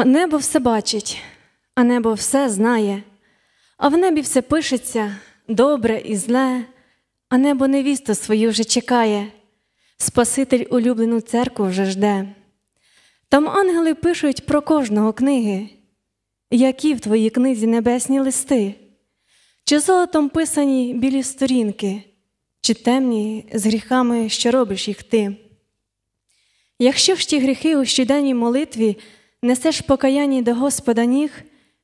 А небо все бачить, а небо все знає, а в небі все пишеться добре і зле, а небо невісту свою вже чекає, Спаситель улюблену церкву вже жде. Там ангели пишуть про кожного книги, які в твоїй книзі небесні листи, чи золотом писані білі сторінки, чи темні з гріхами, що робиш їх ти. Якщо ж ті гріхи у щоденній молитві несеш покаяння до Господа ніг,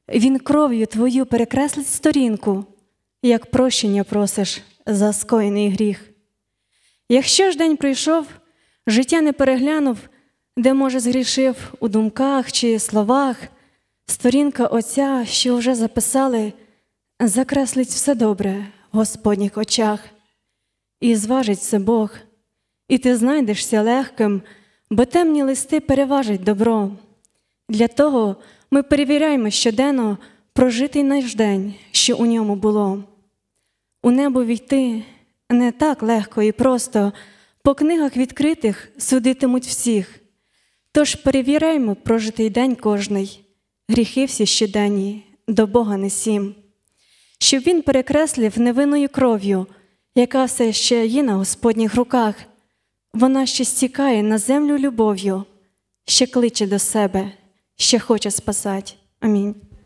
Він кров'ю твою перекреслить сторінку, як прощення просиш за скоєний гріх. Якщо ж день прийшов, життя не переглянув, де, може, згрішив у думках чи словах, сторінка Отця, що вже записали, закреслить все добре в Господніх очах, і зважить все Бог, і ти знайдешся легким, бо темні листи переважать добро. Для того ми перевіряємо щоденно прожитий наш день, що у ньому було. У небо війти не так легко і просто, по книгах відкритих судитимуть всіх. Тож перевіряємо прожитий день кожний, гріхи всі щоденні, до Бога несім, щоб Він перекреслив невинною кров'ю, яка все ще є на Господніх руках, вона ще стікає на землю любов'ю, ще кличе до себе ще хоче спасати. Амінь.